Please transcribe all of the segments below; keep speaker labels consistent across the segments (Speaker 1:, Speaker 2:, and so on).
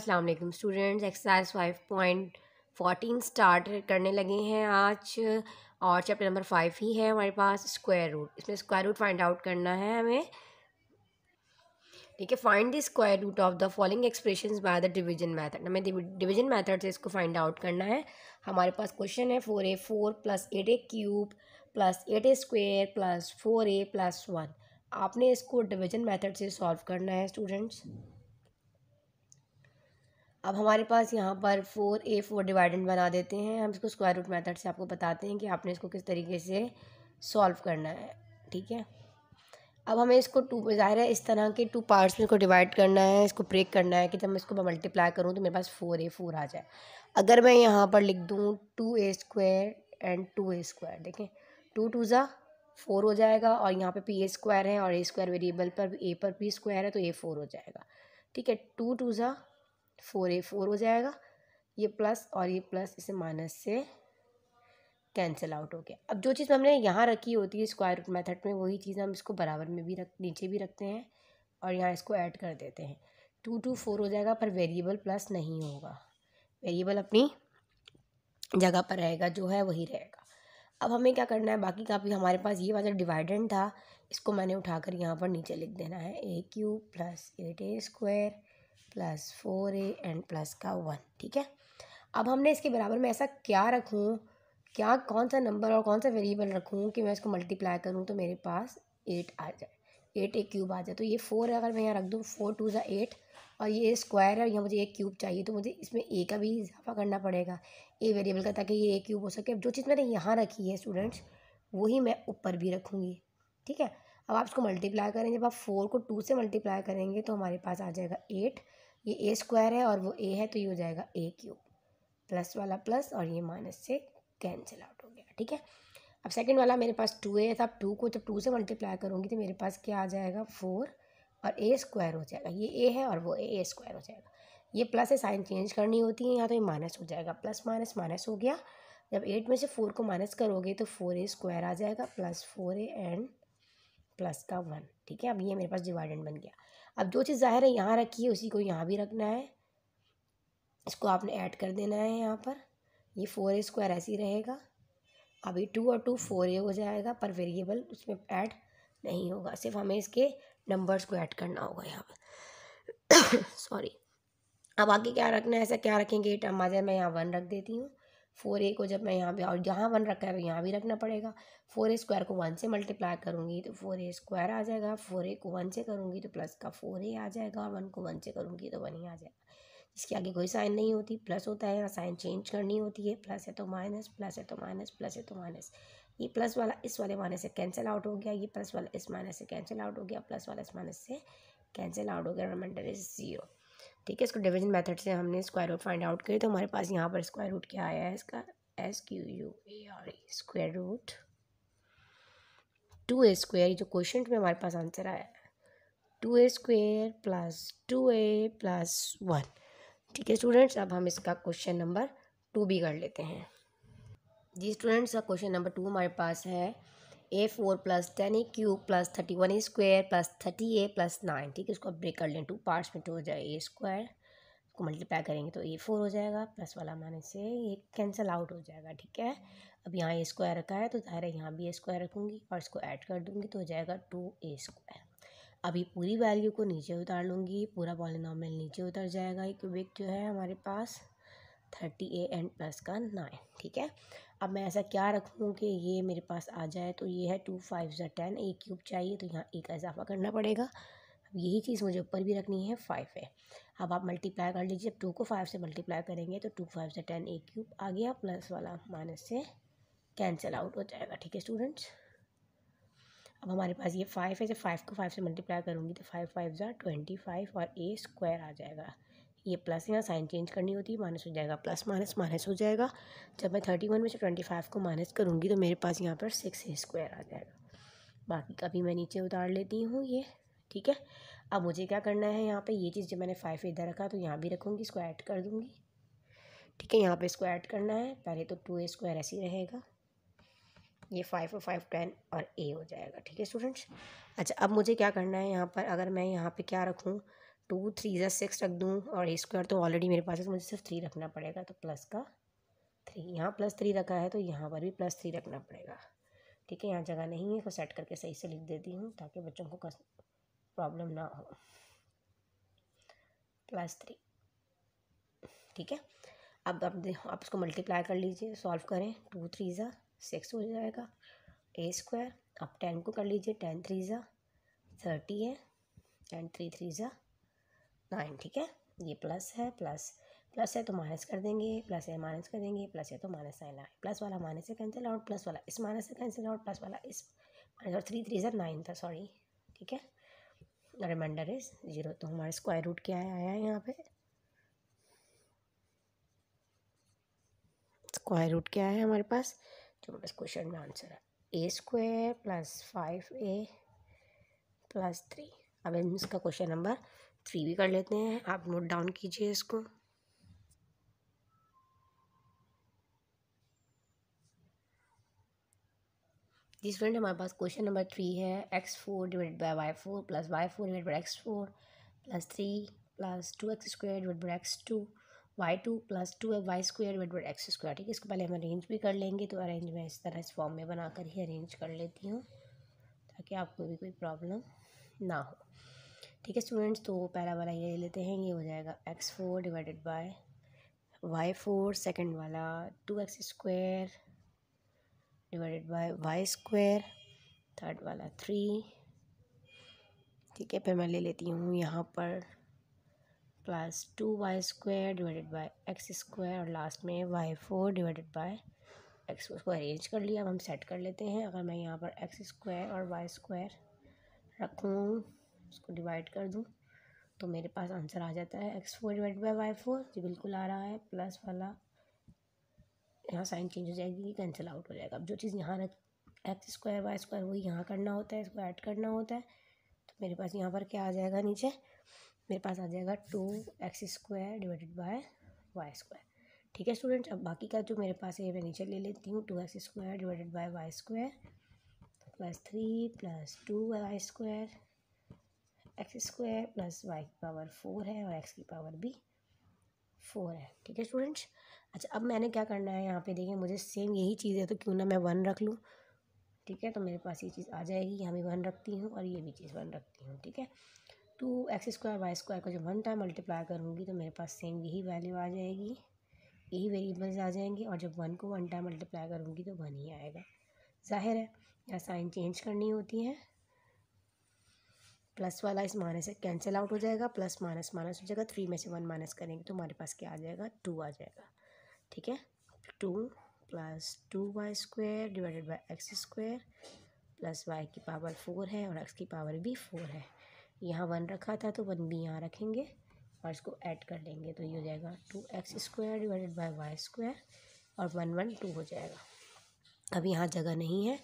Speaker 1: अस्सलाम वालेकुम students exercise five point fourteen start करने लगे हैं आज और चैप्टर नंबर फाइव ही है हमारे पास स्क्वायर रूट इसमें स्क्वायर रूट फाइंड आउट करना है हमें ठीक है find the square root of the following expression by the division method हमें डिवीजन मैथड से इसको फाइंड आउट करना है हमारे पास क्वेश्चन है four a four plus eight a cube plus eight a square plus four a plus one आपने इसको डिवीजन मेथड से सॉल्व करना है स्टूडेंट्स अब हमारे पास यहाँ पर फोर ए फोर डिवाइडेंट बना देते हैं हम इसको स्क्वायर रूट मेथड से आपको बताते हैं कि आपने इसको किस तरीके से सॉल्व करना है ठीक है अब हमें इसको टू ज़ाहिर है इस तरह के टू पार्ट्स में इसको डिवाइड करना है इसको ब्रेक करना है कि जब मैं इसको मल्टीप्लाई करूँ तो मेरे पास फोर ए फोर आ जाए अगर मैं यहाँ पर लिख दूँ two a square and two a square देखें टू टू ज़ा फोर हो जाएगा और यहाँ पे पी ए स्क्वायर है और ए स्क्वायर वेरिएबल पर ए पर पी स्क्वायर है तो ए फोर हो जाएगा ठीक है टू टू ज़ा फोर ए फोर हो जाएगा ये प्लस और ये प्लस इसे माइनस से कैंसिल आउट हो गया अब जो चीज़ हमने यहाँ रखी होती है स्क्वायर रूट मेथड में वही चीज़ हम इसको बराबर में भी रख नीचे भी रखते हैं और यहाँ इसको ऐड कर देते हैं टू टू फोर हो जाएगा पर वेरिएबल प्लस नहीं होगा वेरिएबल अपनी जगह पर रहेगा जो है वही रहेगा अब हमें क्या करना है बाकी का भी हमारे पास ये वाला डिवाइडेंट था इसको मैंने उठाकर यहाँ पर नीचे लिख देना है a cube plus eight a square plus four a and plus का वन ठीक है अब हमने इसके बराबर में ऐसा क्या रखूँ क्या कौन सा नंबर और कौन सा वेरिएबल रखूँ कि मैं इसको मल्टीप्लाई करूँ तो मेरे पास एट आ जाए एट एक क्यूब आ जाए तो ये फोर अगर मैं यहाँ रख दूँ फोर टू ज़ा एट और ये स्क्वायर है और यहाँ मुझे एक क्यूब चाहिए तो मुझे इसमें ए का भी इजाफा करना पड़ेगा ए वेरिएबल का ताकि ये ए क्यूब हो सके अब जो चीज़ मैंने यहाँ रखी है स्टूडेंट्स वही मैं ऊपर भी रखूँगी ठीक है अब आप इसको मल्टीप्लाई करें जब आप फोर को टू से मल्टीप्लाई करेंगे तो हमारे पास आ जाएगा एट ये ए स्क्वायर है और वो ए है तो ये हो जाएगा ए क्यूब प्लस वाला प्लस और ये माइनस से कैंसिल आउट हो गया ठीक है अब सेकंड वाला मेरे पास टू ए था अब टू को जब टू से मल्टीप्लाई करूँगी तो मेरे पास क्या आ जाएगा फोर और ए स्क्वायर हो जाएगा ये ए है और वो ए ए स्क्वायर हो जाएगा ये प्लस से साइन चेंज करनी होती है यहाँ तो ये माइनस हो जाएगा प्लस माइनस माइनस हो गया जब एट में से फोर को माइनस करोगे तो फोर ए स्क्वायर आ जाएगा plus four a and plus का वन ठीक है अब ये मेरे पास डिवाइडेंट बन गया अब जो चीज़ ज़ाहिर है यहाँ रखी है उसी को यहाँ भी रखना है इसको आपने ऐड कर देना है यहाँ पर ये फोर ए स्क्वायर ऐसे ही रहेगा अभी टू और टू फोर ए हो जाएगा पर वेरिएबल उसमें ऐड नहीं होगा सिर्फ हमें इसके नंबर्स को ऐड करना होगा यहाँ पर सॉरी अब आगे क्या रखना है ऐसा क्या रखेंगे टमाटर मैं यहाँ वन रख देती हूँ फोर ए को जब मैं यहाँ पे और जहाँ वन रखा है तो यहाँ भी रखना पड़ेगा फोर ए स्क्वायर को वन से मल्टीप्लाई करूँगी तो फोर ए स्क्वायर आ जाएगा फोर ए को वन से करूँगी तो प्लस का फोर ए आ जाएगा और वन को वन से करूँगी तो वन ही आ जाएगा इसके आगे कोई साइन नहीं होती प्लस होता है यहाँ साइन चेंज करनी होती है प्लस है तो माइनस प्लस है तो माइनस प्लस है तो माइनस ये प्लस वाला इस वाले माइनस से कैंसिल आउट हो गया ये प्लस वाला इस माइनस से कैंसिल आउट हो गया प्लस वाला इस माइनस से कैंसिल आउट हो गया रिमाइंडर इज ज़ीरो ठीक है इसको डिवीजन मेथड से हमने स्क्वायर रूट फाइंड आउट करी तो हमारे पास यहाँ पर स्क्वायर रूट क्या आया है इसका S Q U A R E square root two a square जो क्वेश्चन में हमारे पास आंसर आया है two a square plus two a plus one ठीक है स्टूडेंट्स अब हम इसका क्वेश्चन नंबर टू भी कर लेते हैं जी स्टूडेंट्स का क्वेश्चन नंबर टू हमारे पास है a four plus ten a cube plus thirty one a square plus thirty a plus nine ठीक है इसको ब्रेक कर लें टू पार्ट्स में टू तो हो जाए ए स्क्वायर को मल्टीप्लाई करेंगे तो ए फोर हो जाएगा प्लस वाला मैंने से ये कैंसिल आउट हो जाएगा ठीक है अब यहाँ ए स्क्वायर रखा है तो ज़ाहिर है यहाँ भी ए स्क्वायर रखूँगी और इसको ऐड कर दूँगी तो हो जाएगा टू ए स्क्वायर अभी पूरी वैल्यू को नीचे उतार लूँगी पूरा पॉलिनॉमियल नीचे उतर जाएगा ये क्यूबिक जो है हमारे पास थर्टी ए एंड प्लस का नाइन ठीक है अब मैं ऐसा क्या रखूँ कि ये मेरे पास आ जाए तो ये है टू फाइव ज़ा टेन ए क्यूब चाहिए तो यहाँ एक इजाफा करना पड़ेगा अब यही चीज़ मुझे ऊपर भी रखनी है फाइव है अब आप मल्टीप्लाई कर लीजिए अब टू को फाइव से मल्टीप्लाई करेंगे तो टू फाइव ज़ा टेन ए क्यूब आ गया प्लस वाला माइनस से कैंसिल आउट हो जाएगा ठीक है स्टूडेंट्स अब हमारे पास ये फाइव है जब फाइव को फाइव से मल्टीप्लाई करूँगी तो फाइव फाइव ज़ा ट्वेंटी फाइव और ए स्क्वायर आ जाएगा ये प्लस यहाँ साइन चेंज करनी होती है माइनस हो जाएगा प्लस माइनस माइनस हो जाएगा जब मैं थर्टी वन में से ट्वेंटी फाइव को माइनस करूँगी तो मेरे पास यहाँ पर सिक्स ए स्क्वायर आ जाएगा बाकी कभी मैं नीचे उतार लेती हूँ ये ठीक है अब मुझे क्या करना है यहाँ पे ये चीज़ जब मैंने फाइव इधर रखा तो यहाँ भी रखूँगी इसको ऐड कर दूँगी ठीक है यहाँ पर इसको ऐड करना है पहले तो टू ए स्क्वायर ऐसे ही रहेगा ये फाइव और फाइव टेन और ए हो जाएगा ठीक है स्टूडेंट्स अच्छा अब मुझे क्या करना है यहाँ पर अगर मैं यहाँ पर क्या रखूँ टू थ्री ज़ा सिक्स रख दूँ और ए स्क्वायर तो ऑलरेडी मेरे पास है तो मुझे सिर्फ थ्री रखना पड़ेगा तो प्लस का थ्री यहाँ प्लस थ्री रखा है तो यहाँ पर भी प्लस थ्री रखना पड़ेगा ठीक है यहाँ जगह नहीं है इसको सेट करके सही से लिख देती हूँ ताकि बच्चों को प्रॉब्लम ना हो प्लस थ्री ठीक है अब आप आप उसको मल्टीप्लाई कर लीजिए सॉल्व करें टू थ्री ज़ा सिक्स हो जाएगा ए स्क्वायर आप टेन को कर लीजिए टेन थ्री ज़ा थर्टी है एंड थ्री थ्री ज़ा नाइन ठीक है ये प्लस है प्लस प्लस है तो माइनस कर देंगे प्लस है माइनस कर देंगे प्लस है तो माइनस नाइन आए प्लस वाला माइनस से कैंसिल आउट प्लस वाला इस माइनस से कैंसिल आउट प्लस वाला इस माइनस और थ्री थ्री सर नाइन था सॉरी ठीक है रिमाइंडर इज ज़ीरो तो हमारा स्क्वायर रूट क्या है आया है यहाँ पे स्क्वायर रूट क्या है हमारे पास जो हमारे क्वेश्चन में आंसर है a square plus five a plus three अब इसका क्वेश्चन नंबर थ्री भी कर लेते हैं आप नोट डाउन कीजिए इसको जी स्टूडेंट हमारे पास क्वेश्चन नंबर थ्री है x four divide by y four plus y four divide by x four plus three plus two x square divide by x two y two plus two y square divide by x square ठीक है इसको पहले हम arrange भी कर लेंगे तो arrange मैं इस तरह इस फॉर्म में बनाकर ही अरेंज कर लेती हूँ ताकि आपको भी कोई प्रॉब्लम ना हो ठीक है स्टूडेंट्स तो पहला वाला ये ले लेते हैं ये हो जाएगा x four divided by y four second वाला two x square divided by y square third वाला थ्री ठीक है फिर मैं ले लेती हूँ यहाँ पर plus two y square divided by x square और लास्ट में y four divided by x को उसको अरेंज कर लिया अब हम सेट कर लेते हैं अगर मैं यहाँ पर एक्स स्क्वायर और वाई स्क्वायर रखूँ उसको डिवाइड कर दूँ तो मेरे पास आंसर आ जाता है x four divide by y four जो बिल्कुल आ रहा है प्लस वाला यहाँ साइन चेंज हो जाएगी ये कैंसिल आउट हो जाएगा अब जो चीज़ यहाँ रख एक्स स्क्वायर वाई स्क्वायर वही यहाँ करना होता है इसको ऐड करना होता है तो मेरे पास यहाँ पर क्या आ जाएगा नीचे मेरे पास आ जाएगा two x square divided by y square ठीक है स्टूडेंट अब बाकी का जो मेरे पास है मैं नीचे ले लेती हूँ two x square divided by y square plus three plus two y square x square plus y की पावर फोर है और एक्स की पावर भी फोर है ठीक है स्टूडेंट्स अच्छा अब मैंने क्या करना है यहाँ पे देखिए मुझे सेम यही चीज़ है तो क्यों ना मैं वन रख लूँ ठीक है तो मेरे पास ये चीज़ आ जाएगी यहाँ भी वन रखती हूँ और ये भी चीज़ वन रखती हूँ ठीक है two x square y square को जब वन टाइम मल्टीप्लाई करूँगी तो मेरे पास सेम यही वैल्यू आ जाएगी यही वेरिएबल्स आ जाएंगे और जब वन को वन टाइम मल्टीप्लाई करूँगी तो वन ही आएगा जाहिर है यहाँ साइन चेंज करनी होती है प्लस वाला इस माइनस से कैंसिल आउट हो जाएगा प्लस माइनस माइनस हो जाएगा थ्री में से वन माइनस करेंगे तो हमारे पास क्या आ जाएगा टू आ जाएगा ठीक है two plus two y square divided by x square plus y की पावर फोर है और एक्स की पावर भी फोर है यहाँ वन रखा था तो वन भी यहाँ रखेंगे और इसको ऐड कर लेंगे तो ये हो जाएगा two x square divided by y square और वन वन टू हो जाएगा अब यहाँ जगह नहीं है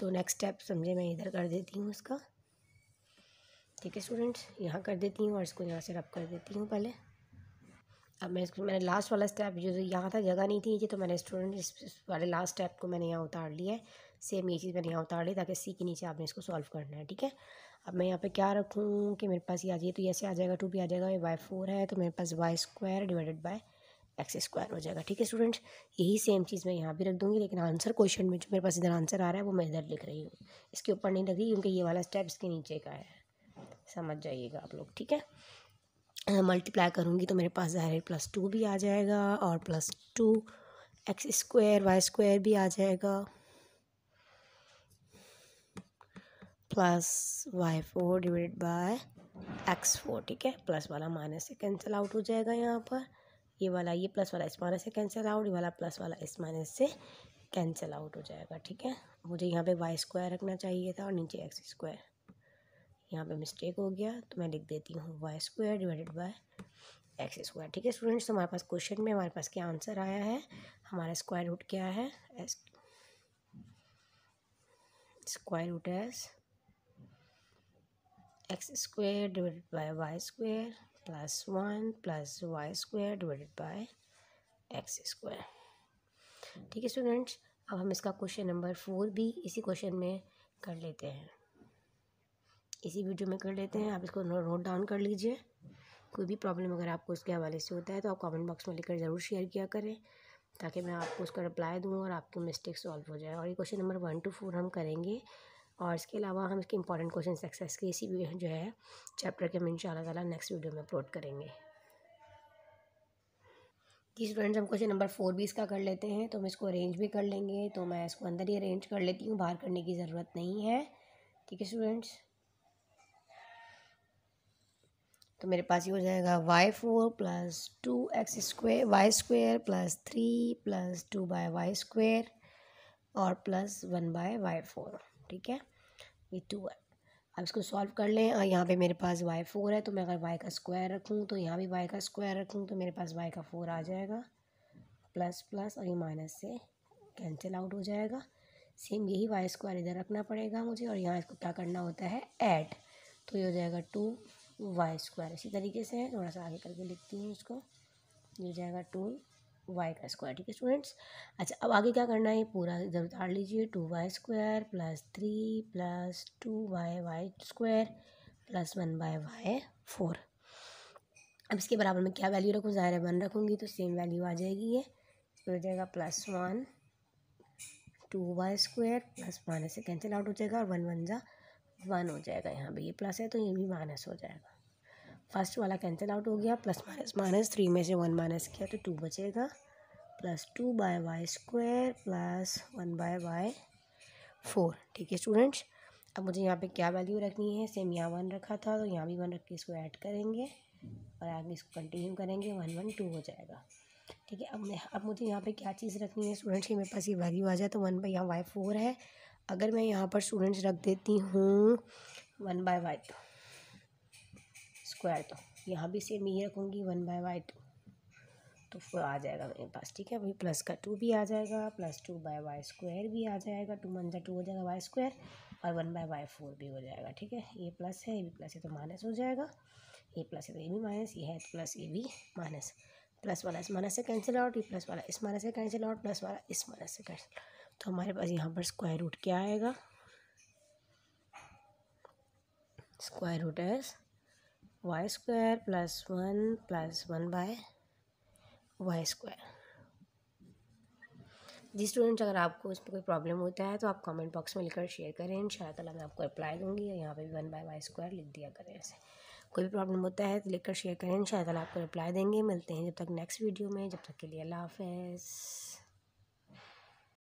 Speaker 1: तो नेक्स्ट स्टेप समझे मैं इधर कर देती हूँ उसका ठीक है स्टूडेंट्स यहाँ कर देती हूँ और इसको यहाँ से रब कर देती हूँ पहले अब मैं इसको मैंने लास्ट वाला स्टेप जो यहाँ था जगह नहीं थी ये तो मैंने स्टूडेंट इस वाले लास्ट स्टेप को मैंने यहाँ उतार लिया है सेम ये चीज़ मैंने यहाँ उतार ली ताकि सी के नीचे आपने इसको सॉल्व करना है ठीक है अब मैं यहाँ पे क्या रखूँ कि मेरे पास ये आ जाइए तो ऐसे आ जाएगा टू भी आ जाएगा ये बाई फोर है तो मेरे पास y square divided by x square हो जाएगा ठीक है स्टूडेंट्स यही सेम चीज़ मैं यहाँ भी रख दूँगी लेकिन आंसर क्वेश्चन में जो मेरे पास इधर आंसर आ रहा है वो मैं इधर लिख रही हूँ इसके ऊपर नहीं लग रही क्योंकि ये वाला स्टेप इसके नीचे का है समझ जाइएगा आप लोग ठीक है मल्टीप्लाई करूँगी तो मेरे पास ज़ाहिर प्लस टू भी आ जाएगा और plus two x square y square भी आ जाएगा plus y four divide by x four ठीक है प्लस वाला माइनस से कैंसिल आउट हो जाएगा यहाँ पर ये वाला ये प्लस वाला इस माइनस से कैंसिल आउट ये वाला प्लस वाला इस माइनस से कैंसिल आउट हो जाएगा ठीक है मुझे यहाँ पे वाई स्क्वायर रखना चाहिए था और नीचे एक्स स्क्वायर यहाँ पे मिस्टेक हो गया तो मैं लिख देती हूँ y square divided by x square ठीक है स्टूडेंट्स तो हमारे पास क्वेश्चन में हमारे पास क्या आंसर आया है हमारा स्क्वायर रूट क्या है S square root S x square divided by y square plus one plus y square divided by x square ठीक है स्टूडेंट्स अब हम इसका क्वेश्चन नंबर फोर भी इसी क्वेश्चन में कर लेते हैं इसी वीडियो में कर लेते हैं आप इसको नोट डाउन कर लीजिए कोई भी प्रॉब्लम अगर आपको इसके हवाले से होता है तो आप कमेंट बॉक्स में लिखकर ज़रूर शेयर किया करें ताकि मैं आपको उसका रिप्लाई दूँ और आपकी मिस्टेक सॉल्व हो जाए और ये question number one two four हम करेंगे और इसके अलावा हम इसके इंपॉर्टेंट क्वेश्चन सक्सेस के इसी जो है चैप्टर के हम इन ताला नेक्स्ट वीडियो में अपलोड करेंगे जी स्टूडेंट्स हम क्वेश्चन नंबर फोर भी इसका कर लेते हैं तो हम इसको अरेंज भी कर लेंगे तो मैं इसको अंदर ही अरेंज कर लेती हूँ बाहर करने की ज़रूरत नहीं है ठीक है स्टूडेंट्स तो मेरे पास ये हो जाएगा y four plus two x square y square plus three plus two by y square और plus one by y four ठीक है ये टू है अब इसको सॉल्व कर लें और यहाँ पे मेरे पास वाई फोर है तो मैं अगर वाई का स्क्वायर रखूँ तो यहाँ भी वाई का स्क्वायर रखूँ तो मेरे पास वाई का फोर आ जाएगा प्लस प्लस और ये माइनस से कैंसिल आउट हो जाएगा सेम यही वाई स्क्वायर इधर रखना पड़ेगा मुझे और यहाँ इसको क्या करना होता है ऐड तो ये हो जाएगा टू वाई स्क्वायर इसी तरीके से है थोड़ा सा आगे करके लिखती हूँ इसको ये हो जाएगा टू वाई का स्क्वायर ठीक है स्टूडेंट्स अच्छा अब आगे क्या करना है पूरा इधर उतार लीजिए two y square plus three plus two y y square plus one by y four अब इसके बराबर में क्या वैल्यू रखूँ ज़ाहिर वन रखूँगी तो सेम वैल्यू आ जाएगी ये हो जाएगा plus one two y square plus one ऐसे कैंसिल आउट हो जाएगा और वन वन जा वन हो जाएगा यहाँ पर ये प्लस है तो ये भी माइनस हो जाएगा फर्स्ट वाला कैंसिल आउट हो गया प्लस माइनस माइनस थ्री में से वन माइनस किया तो टू बचेगा plus two by y square plus one by y four ठीक है स्टूडेंट्स अब मुझे यहाँ पे क्या वैल्यू रखनी है सेम यहाँ वन रखा था तो यहाँ भी वन रख के इसको ऐड करेंगे और आगे इसको कंटिन्यू करेंगे वन वन टू हो जाएगा ठीक है अब मैं अब मुझे यहाँ पे क्या चीज़ रखनी है स्टूडेंट्स की मेरे पास ये वैल्यू आ जाए तो वन बाई यहाँ वाई फोर है अगर मैं यहाँ पर स्टूडेंट्स रख देती हूँ one by y two square तो यहाँ भी सेम ये रखूँगी वन बाय वाई टू तो फोर आ जाएगा मेरे पास ठीक है वही प्लस का टू भी आ जाएगा plus two by y square भी आ जाएगा टू वन जो टू हो जाएगा वाई स्क्वायर और वन बाय वाई फोर भी हो जाएगा ठीक है ये प्लस है ये भी प्लस है तो माइनस हो जाएगा ये प्लस है तो ये भी माइनस ये है तो प्लस ये भी माइनस प्लस वाला इस माइनस से कैंसिल आउट ये प्लस वाला इस माइनस से कैंसिल आउट प्लस वाला इस माइनस से कैंसिल आउट तो हमारे पास यहाँ पर स्क्वायर रूट क्या आएगा square root S y square plus one plus one by y square जी स्टूडेंट्स अगर आपको इस पर कोई प्रॉब्लम होता है तो आप कमेंट बॉक्स में लिखकर शेयर करें इन ताला मैं आपको रिप्लाई दूंगी और यहाँ पे भी वन बाय वाई स्क्वायर लिख दिया करें ऐसे कोई भी प्रॉब्लम होता है तो लिखकर शेयर करें इन ताला आपको रिप्लाई देंगे मिलते हैं जब तक नेक्स्ट वीडियो में जब तक के लिए अल्लाह हाफ